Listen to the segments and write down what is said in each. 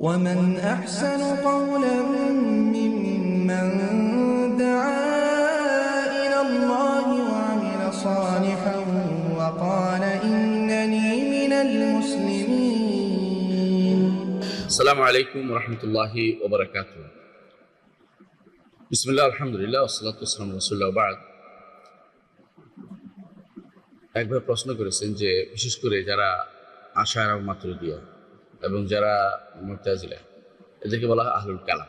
ومن أحسن قولا ممن دعا إلى الله وعمل صالحا وقال إنني من المسلمين السلام عليكم ورحمة الله وبركاته بسم الله الحمد لله والصلاة والسلام على رسول الله بعد একবার প্রশ্ন করেছেন যে বিশেষ করে যারা আশা আর এবং যারা মোতাজিলা এদেরকে বলা হয় আহলুল কালাম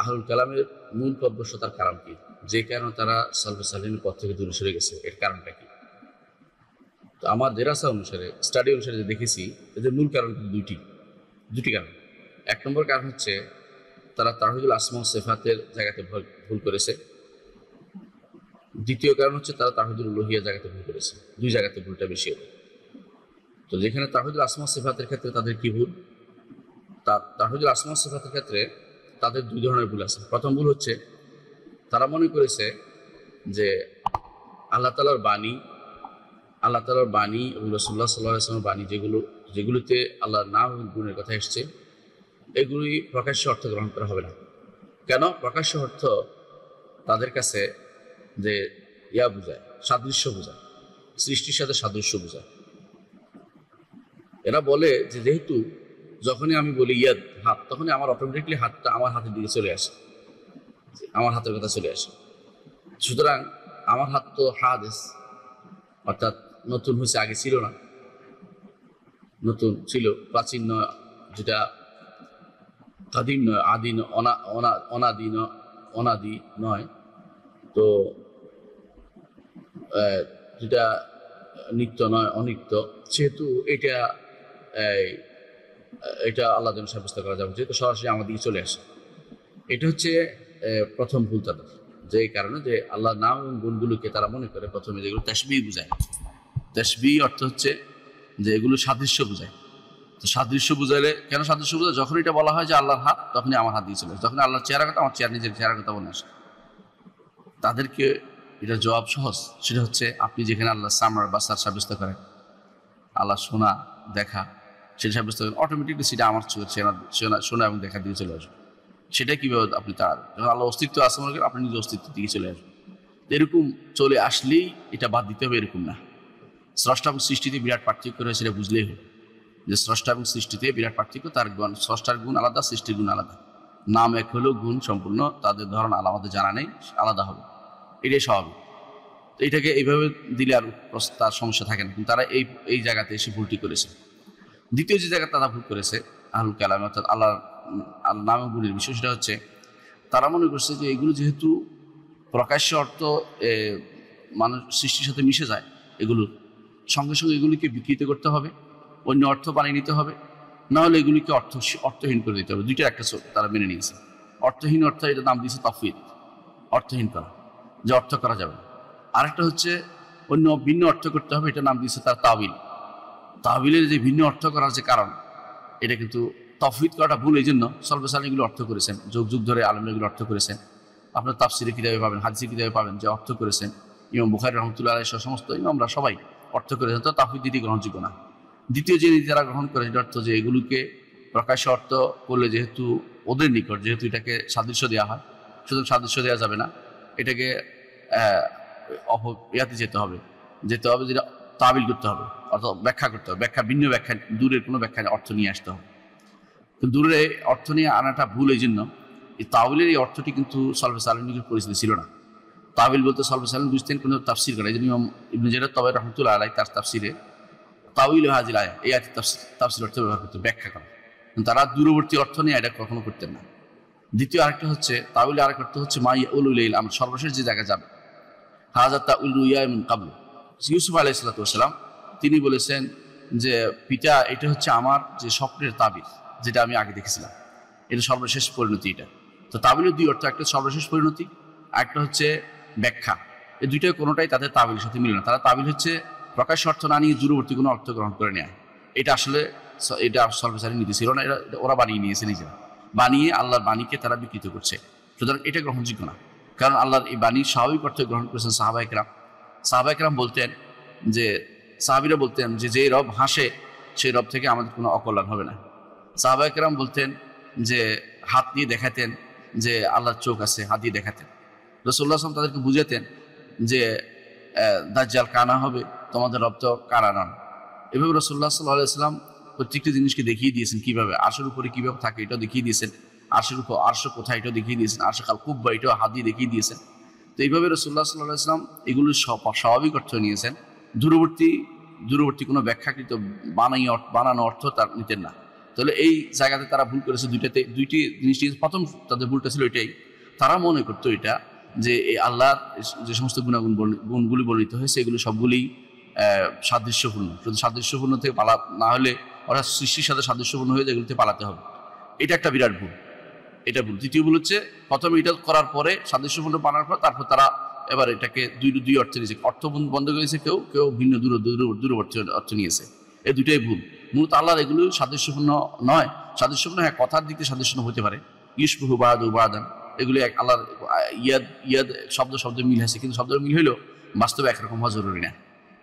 আহলুল কালামের মূল কব্যস্বতার কারণ কি যে কারণে তারা সালফে সালিনের পথ থেকে দূরে সরে গেছে এর কারণটা কি তো আমার দেরাসা অনুসারে স্টাডি অনুসারে যে দেখেছি এদের মূল কারণ কিন্তু দুইটি দুটি কারণ এক নম্বর কারণ হচ্ছে তারা তাহিদুল আসমা সেফাতের জায়গাতে ভুল করেছে দ্বিতীয় কারণ হচ্ছে তারা তাহিদুল লোহিয়া জায়গাতে ভুল করেছে দুই জায়গাতে ভুলটা বেশি হবে তো যেখানে তাহিদুল আসমা সিফাতের ক্ষেত্রে তাদের কি ভুল তাহিদুল আসমা সিফাতের ক্ষেত্রে তাদের দুই ধরনের ভুল আছে প্রথম ভুল হচ্ছে তারা মনে করেছে যে আল্লাহ তালার বাণী আল্লাহ তালার বাণী এবং রসুল্লাহ সাল্লাহ আসলামের বাণী যেগুলো যেগুলিতে আল্লাহর নাম এবং গুণের কথা এসছে এগুলি প্রকাশ্য অর্থ গ্রহণ করা হবে না কেন প্রকাশ্য অর্থ তাদের কাছে যে ইয়া বোঝায় সাদৃশ্য বোঝায় সৃষ্টির সাথে সাদৃশ্য বোঝায় এরা বলে যে যেহেতু যখনই আমি বলি ইয়াদ হাত তখনই আমার অটোমেটিকলি হাতটা আমার হাতের দিকে চলে আসে আমার হাতের কথা চলে আসে সুতরাং আমার হাত তো হাদেস অর্থাৎ নতুন হয়েছে আগে ছিল না নতুন ছিল প্রাচীন নয় যেটা তাদিম নয় আদি অনা অনা অনাদি অনাদি নয় তো যেটা নিত্য নয় অনিত্য সেহেতু এটা এটা আল্লাহ যেন সাব্যস্ত করা যাবে যেহেতু সরাসরি দিকে চলে আসে এটা হচ্ছে প্রথম ভুল তাদের যে কারণে যে আল্লাহ নাম এবং গুণগুলোকে তারা মনে করে প্রথমে যেগুলো তেসবি বুঝায় তেসবি অর্থ হচ্ছে যে এগুলো সাদৃশ্য বোঝায় তো সাদৃশ্য বুঝাইলে কেন সাদৃশ্য বুঝায় যখন এটা বলা হয় যে আল্লাহর হাত তখনই আমার হাত দিয়ে চলে যখন আল্লাহর চেহারা কথা আমার চেয়ার নিজের চেহারা কথা মনে আসে তাদেরকে এটা জবাব সহজ সেটা হচ্ছে আপনি যেখানে আল্লাহ বা বাসার সাব্যস্ত করেন আল্লাহ শোনা দেখা সেই সাব্যস্ত করেন অটোমেটিকলি সেটা আমার চেনা শোনা এবং দেখার দিকে চলে আসবে সেটা কীভাবে আপনি তার যখন আল্লাহ অস্তিত্ব আছে মনে করেন আপনি নিজের অস্তিত্ব দিকে চলে আসবেন এরকম চলে আসলেই এটা বাদ দিতে হবে এরকম না স্রষ্টা এবং সৃষ্টিতে বিরাট পার্থক্য রয়েছে সেটা বুঝলেই হবে যে স্রষ্টা এবং সৃষ্টিতে বিরাট পার্থক্য তার গুণ স্রষ্টার গুণ আলাদা সৃষ্টির গুণ আলাদা নাম এক হলেও গুণ সম্পূর্ণ তাদের ধরন আলাদা জানা নেই আলাদা হবে এটাই স্বাভাবিক এটাকে এইভাবে দিলে আর তার সমস্যা থাকে না কিন্তু তারা এই এই জায়গাতে এসে ভুলটি করেছে দ্বিতীয় যে জায়গায় তারা ভুল করেছে আহুল কালাম অর্থাৎ আল্লাহ আল্লাহ নামগুলির বিষয় সেটা হচ্ছে তারা মনে করছে যে এগুলো যেহেতু প্রকাশ্য অর্থ মানুষ সৃষ্টির সাথে মিশে যায় এগুলোর সঙ্গে সঙ্গে এগুলিকে বিকৃত করতে হবে অন্য অর্থ বানিয়ে নিতে হবে নাহলে এগুলিকে অর্থ অর্থহীন করে দিতে হবে দুইটা একটা তারা মেনে নিয়েছে অর্থহীন অর্থ এটা নাম দিয়েছে তাফিদ অর্থহীন করা যে অর্থ করা যাবে আরেকটা হচ্ছে অন্য ভিন্ন অর্থ করতে হবে এটা নাম দিয়েছে তার তাবিল তাহবিলের যে ভিন্ন অর্থ করার যে কারণ এটা কিন্তু তফিদ করাটা ভুল এই জন্য সর্বসালীগুলো অর্থ করেছেন যুগ যুগ ধরে আলমগুলো অর্থ করেছেন আপনার তাফসিরে কিতাবে পাবেন হাজির কিতাবে পাবেন যে অর্থ করেছেন ইমাম বুখারি রহমতুল্লাহ আলাই সমস্ত ইমামরা সবাই অর্থ করেছেন তো তাফিদ দিদি গ্রহণযোগ্য না দ্বিতীয় যে নীতি তারা গ্রহণ করে অর্থ যে এগুলোকে প্রকাশ্য অর্থ করলে যেহেতু ওদের নিকট যেহেতু এটাকে সাদৃশ্য দেওয়া হয় সুতরাং সাদৃশ্য দেওয়া যাবে না এটাকে অপ ইয়াতে যেতে হবে যেতে হবে যেটা তাবিল করতে হবে অর্থাৎ ব্যাখ্যা করতে হবে ব্যাখ্যা ভিন্ন ব্যাখ্যা দূরের কোনো ব্যাখ্যা অর্থ নিয়ে আসতে হবে দূরের দূরে অর্থ নিয়ে আনাটা ভুল এই জন্য এই তাওলের এই অর্থটি কিন্তু সলফে সালামনিকের পরিস্থিতি ছিল না তাবিল বলতে সলফে সালাম বুঝতেন কোনো তাফসির করে যদি জন্য তবে রহমতুল্লাহ আলাই তার তাফসিরে তাউল হাজির আয় এই আয়াত তাফসির অর্থ ব্যবহার করতে ব্যাখ্যা কিন্তু তারা দূরবর্তী অর্থ নিয়ে এটা কখনো করতেন না দ্বিতীয় আরেকটা হচ্ছে তাওলে আরেক অর্থ হচ্ছে মাই উল ইলাম সর্বশেষ যে জায়গায় যাবে হাজার তাউল ইয়ামিন কাবুল ইউসুফ আলাহ ইসলাতাম তিনি বলেছেন যে পিতা এটা হচ্ছে আমার যে স্বপ্নের তাবিল যেটা আমি আগে দেখেছিলাম এটা সর্বশেষ পরিণতি এটা তো তাবিলের দুই অর্থ একটা সর্বশেষ পরিণতি একটা হচ্ছে ব্যাখ্যা এই দুইটা কোনোটাই তাদের তাবিলের সাথে মিলে না তারা তাবিল হচ্ছে প্রকাশ অর্থ না নিয়ে দূরবর্তী কোনো অর্থ গ্রহণ করে নেয় এটা আসলে এটা সর্বসারী নীতি ছিল না এটা ওরা বানিয়ে নিয়েছে নিজেরা বানিয়ে আল্লাহর বাণীকে তারা বিকৃত করছে সুতরাং এটা গ্রহণযোগ্য না কারণ আল্লাহর এই বাণী স্বাভাবিক অর্থে গ্রহণ করেছেন সাহাবাহিকরাম সাহাবাহিকরাম বলতেন যে সাহাবিরা বলতেন যে যেই রব হাসে সেই রব থেকে আমাদের কোনো অকল্যাণ হবে না কেরাম বলতেন যে হাত দিয়ে দেখাতেন যে আল্লাহর চোখ আছে হাত দিয়ে দেখাতেন রসুল্লাহ আসলাম তাদেরকে বুঝাতেন যে দাজ্জাল কানা হবে তোমাদের রব তো কানা নন এভাবে রসুল্লাহ সাল্লাহ আসলাম প্রত্যেকটি জিনিসকে দেখিয়ে দিয়েছেন কিভাবে আশের উপরে কীভাবে থাকে এটাও দেখিয়ে দিয়েছেন আশের উপর আরশো কোথায় এটাও দেখিয়ে দিয়েছেন আর্শ কাল কুব্বা এটাও হাত দিয়ে দেখিয়ে দিয়েছেন তো এইভাবে রসুল্লাহ সাল্লাহ আসলাম এগুলো স্বাভাবিক অর্থ নিয়েছেন দূরবর্তী দূরবর্তী কোনো ব্যাখ্যাকৃত বানাই বানানো অর্থ তার নিতেন না তাহলে এই জায়গাতে তারা ভুল করেছে দুইটাতে দুইটি জিনিসটি প্রথম তাদের ভুলটা ছিল এটাই তারা মনে করতো এটা যে এই আল্লাহর যে সমস্ত গুণাগুণ গুণগুলি বর্ণিত হয়েছে এগুলো সবগুলি সাদৃশ্যপূর্ণ শুধু সাদৃশ্যপূর্ণ থেকে পালা না হলে অর্থাৎ সৃষ্টির সাথে সাদৃশ্যপূর্ণ হয়ে এগুলো পালাতে হবে এটা একটা বিরাট ভুল এটা ভুল দ্বিতীয় ভুল হচ্ছে প্রথমে এটা করার পরে সাদৃশ্যপূর্ণ পালার পর তারপর তারা এবার এটাকে দুই দুই অর্থে নিয়েছে অর্থ বন্ধ করেছে কেউ কেউ ভিন্ন দূর দূরবর্তী অর্থ নিয়েছে এই দুটাই ভুল মূলত আল্লাহর এগুলো সাদৃশ্যপূর্ণ নয় সাদৃশ্যপূর্ণ হ্যাঁ কথার দিক থেকে সাদৃশ্যপূর্ণ হতে পারে ইউসবহু বাদ উবাদান এগুলি এক আল্লাহর ইয়াদ ইয়াদ শব্দ শব্দ মিল আছে কিন্তু শব্দ মিল হইলেও বাস্তবে একরকম হওয়া জরুরি না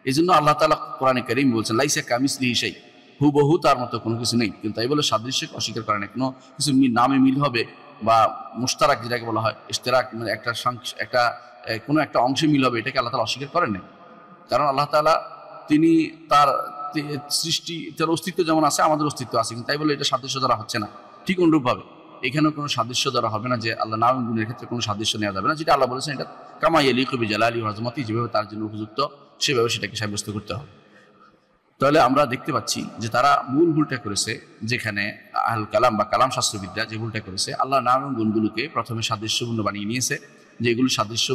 এই জন্য আল্লাহ তালা কোরআনে কারিম বলছেন লাইসে কামিসলি হিসাই হুবহু তার মতো কোনো কিছু নেই কিন্তু তাই বলে সাদৃশ্যকে অস্বীকার করে না কোনো কিছু নামে মিল হবে বা মুস্তারাক যেটাকে বলা হয় ইশতেরাক মানে একটা একটা কোনো একটা অংশে মিল হবে এটাকে আল্লাহ তালা অস্বীকার করেন কারণ আল্লাহ তালা তিনি তার সৃষ্টি তার অস্তিত্ব যেমন আছে আমাদের অস্তিত্ব আছে কিন্তু তাই বলে এটা সাদৃশ্য দ্বারা হচ্ছে না ঠিক অনুরূপভাবে এখানে কোনো সাদৃশ্য দ্বারা হবে না যে আল্লাহ নাম গুণের ক্ষেত্রে কোনো সাদৃশ্য নেওয়া যাবে না যেটা আল্লাহ বলেছেন এটা কামাই আলী কবি জালা আলী হজমতি যেভাবে তার জন্য উপযুক্ত সেভাবে সেটাকে সাব্যস্ত করতে হবে তাহলে আমরা দেখতে পাচ্ছি যে তারা মূল ভুলটা করেছে যেখানে আহল কালাম বা কালাম শাস্ত্রবিদ্যা যে ভুলটা করেছে আল্লাহ নাম গুণগুলোকে প্রথমে সাদৃশ্যপূর্ণ বানিয়ে নিয়েছে যে এগুলো সাদৃশ্য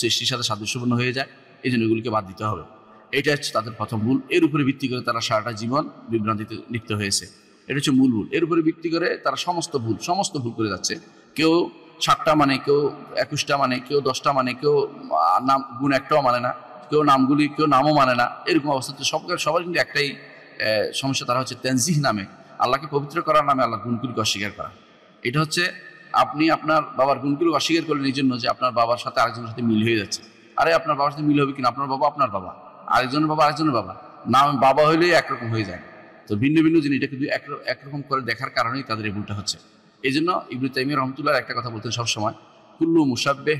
সৃষ্টির সাথে সাদৃশ্যপূর্ণ হয়ে যায় এই জন্য এগুলিকে বাদ দিতে হবে এটা হচ্ছে তাদের প্রথম ভুল এর উপরে ভিত্তি করে তারা সারাটা জীবন বিভ্রান্তিতে লিপ্ত হয়েছে এটা হচ্ছে মূল ভুল এর উপরে ভিত্তি করে তারা সমস্ত ভুল সমস্ত ভুল করে যাচ্ছে কেউ ষাটটা মানে কেউ একুশটা মানে কেউ দশটা মানে কেউ নাম গুণ একটাও মানে না কেউ নামগুলি কেউ নামও মানে না এরকম অবস্থাতে সব সবার কিন্তু একটাই সমস্যা তারা হচ্ছে তেনজিহ নামে আল্লাহকে পবিত্র করার নামে আল্লাহ গুণগুলিকে অস্বীকার করা এটা হচ্ছে আপনি আপনার বাবার গুণগুলো অস্বীকার করলেন এই জন্য যে আপনার বাবার সাথে আরেকজনের সাথে মিল হয়ে যাচ্ছে আরে আপনার বাবার সাথে মিল হবে কিনা আপনার বাবা আপনার বাবা আরেকজনের বাবা আরেকজনের বাবা নাম বাবা হইলেই একরকম হয়ে যায় তো ভিন্ন ভিন্ন জিনিস এটা কিন্তু একরকম করে দেখার কারণেই তাদের এই ভুলটা হচ্ছে এই জন্য ইবনু তাইমিয়া রহমতুল্লাহ একটা কথা বলতেন সবসময় কুল্লু মুসাব্বে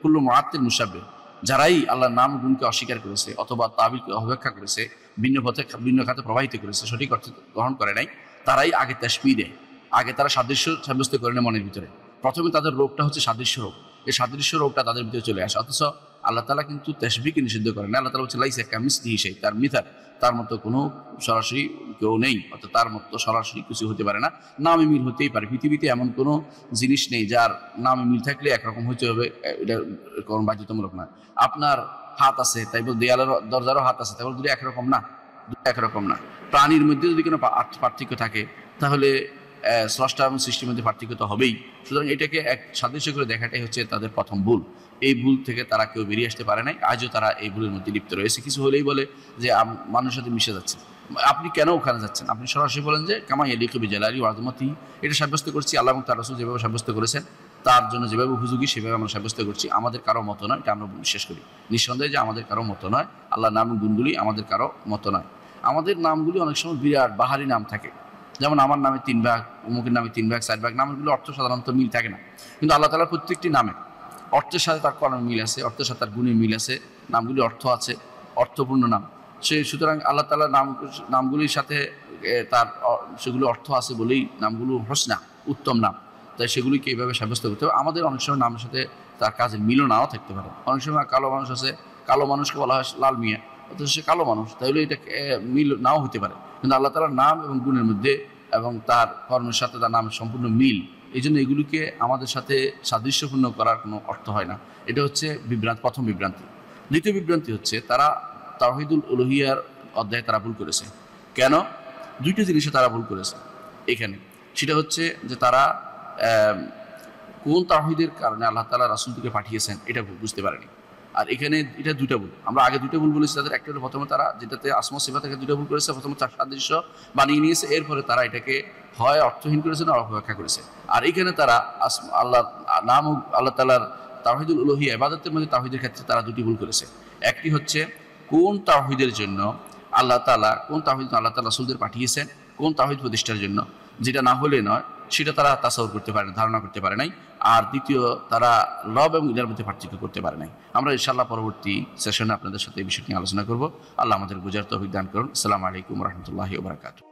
কুল্লু মাহাত্তের মুসাব্বে যারাই আল্লাহর নাম গুণকে অস্বীকার করেছে অথবা তাবিলকে অপেক্ষা করেছে ভিন্ন পথে ভিন্ন খাতে প্রবাহিত করেছে সঠিক অর্থ গ্রহণ করে নাই তারাই আগে তেসমিরে আগে তারা সাদৃশ্য সাব্যস্ত করে নেয় মনের ভিতরে প্রথমে তাদের রোগটা হচ্ছে সাদৃশ্য রোগ এই সাদৃশ্য রোগটা তাদের ভিতরে চলে আসে অথচ আল্লাহ তালা কিন্তু তেসবিকে নিষিদ্ধ করেন আল্লাহ তালা বলছে একটা মিস্তি হিসেবে তার মিথার তার মতো কোনো সরাসরি কেউ নেই অর্থাৎ তার মতো সরাসরি কিছু হতে পারে না নামে মিল হতেই পারে পৃথিবীতে এমন কোনো জিনিস নেই যার নামে মিল থাকলে একরকম হইতে হবে এটা কোনো বাধ্যতামূলক না আপনার হাত আছে তাই বল দেয়ালের দরজারও হাত আছে তাই বল একরকম না একরকম না প্রাণীর মধ্যে যদি কোনো পার্থক্য থাকে তাহলে স্রষ্টা এবং সৃষ্টির মধ্যে পার্থক্য তো হবেই সুতরাং এটাকে এক সাদৃশ্য করে দেখাটাই হচ্ছে তাদের প্রথম ভুল এই ভুল থেকে তারা কেউ বেরিয়ে আসতে পারে নাই আজও তারা এই ভুলের মধ্যে লিপ্ত রয়েছে কিছু হলেই বলে যে মানুষের সাথে মিশে যাচ্ছে আপনি কেন ওখানে যাচ্ছেন আপনি সরাসরি বলেন যে কামাই এলি কবি জেলারি ওয়াজমতি এটা সাব্যস্ত করছি আল্লাহ তার রসুল যেভাবে সাব্যস্ত করেছেন তার জন্য যেভাবে উপযোগী সেভাবে আমরা সাব্যস্ত করছি আমাদের কারো মতো নয় এটা আমরা বিশ্বাস করি নিঃসন্দেহে যে আমাদের কারো মতো নয় আল্লাহ নাম গুণগুলি আমাদের কারো মতো নয় আমাদের নামগুলি অনেক সময় বিরাট বাহারি নাম থাকে যেমন আমার নামে তিন ব্যাগ অমুকের নামে তিন ব্যাগ চার ব্যাগ নামগুলো অর্থ সাধারণত মিল থাকে না কিন্তু আল্লাহ তালার প্রত্যেকটি নামে অর্থের সাথে তার কর্ম মিল আছে অর্থের সাথে তার গুণের মিল আছে নামগুলি অর্থ আছে অর্থপূর্ণ নাম সে সুতরাং আল্লাহ তালার নাম নামগুলির সাথে তার সেগুলো অর্থ আছে বলেই নামগুলো না উত্তম নাম তাই সেগুলিকে এইভাবে সাব্যস্ত করতে হবে আমাদের অনেক সময় নামের সাথে তার কাজে মিলও নাও থাকতে পারে অনেক সময় কালো মানুষ আছে কালো মানুষকে বলা হয় লাল মিয়া অথচ সে কালো মানুষ তাইলে এটা মিল নাও হতে পারে কিন্তু আল্লাহ তালার নাম এবং গুণের মধ্যে এবং তার কর্মের সাথে তার নাম সম্পূর্ণ মিল এই জন্য এগুলিকে আমাদের সাথে সাদৃশ্যপূর্ণ করার কোনো অর্থ হয় না এটা হচ্ছে বিভ্রান্ত প্রথম বিভ্রান্তি দ্বিতীয় বিভ্রান্তি হচ্ছে তারা তাহিদুল উলহিয়ার অধ্যায়ে তারা ভুল করেছে কেন দুইটা জিনিসে তারা ভুল করেছে এখানে সেটা হচ্ছে যে তারা কোন তাহিদের কারণে আল্লাহ তালা থেকে পাঠিয়েছেন এটা বুঝতে পারেনি আর এখানে এটা দুইটা ভুল আমরা আগে দুইটা ভুল বলেছি তাদের একটা হলো প্রথমে তারা যেটাতে আসমা সেবা থেকে দুইটা ভুল করেছে প্রথমে চার সাদৃশ্য বানিয়ে নিয়েছে এরপরে তারা এটাকে হয় অর্থহীন করেছে না অপব্যাখ্যা করেছে আর এখানে তারা আল্লাহ নাম আল্লাহ তালার তাহিদুল উলহি আবাদতের মধ্যে তাহিদের ক্ষেত্রে তারা দুটি ভুল করেছে একটি হচ্ছে কোন তাহিদের জন্য আল্লাহ তালা কোন তাহিদ আল্লাহ তালা সুলদের পাঠিয়েছেন কোন তাহিদ প্রতিষ্ঠার জন্য যেটা না হলে নয় সেটা তারা তাসাউর করতে পারে ধারণা করতে পারে নাই আর দ্বিতীয় তারা লব এবং ইলার মধ্যে পার্থক্য করতে পারে নাই আমরা ইনশাল্লাহ পরবর্তী সেশনে আপনাদের সাথে এই বিষয়টি আলোচনা করব আল্লাহ আমাদের গুজার তৌফিক করুন আসসালামু আলাইকুম রহমতুল্লাহ ওবরাকাতু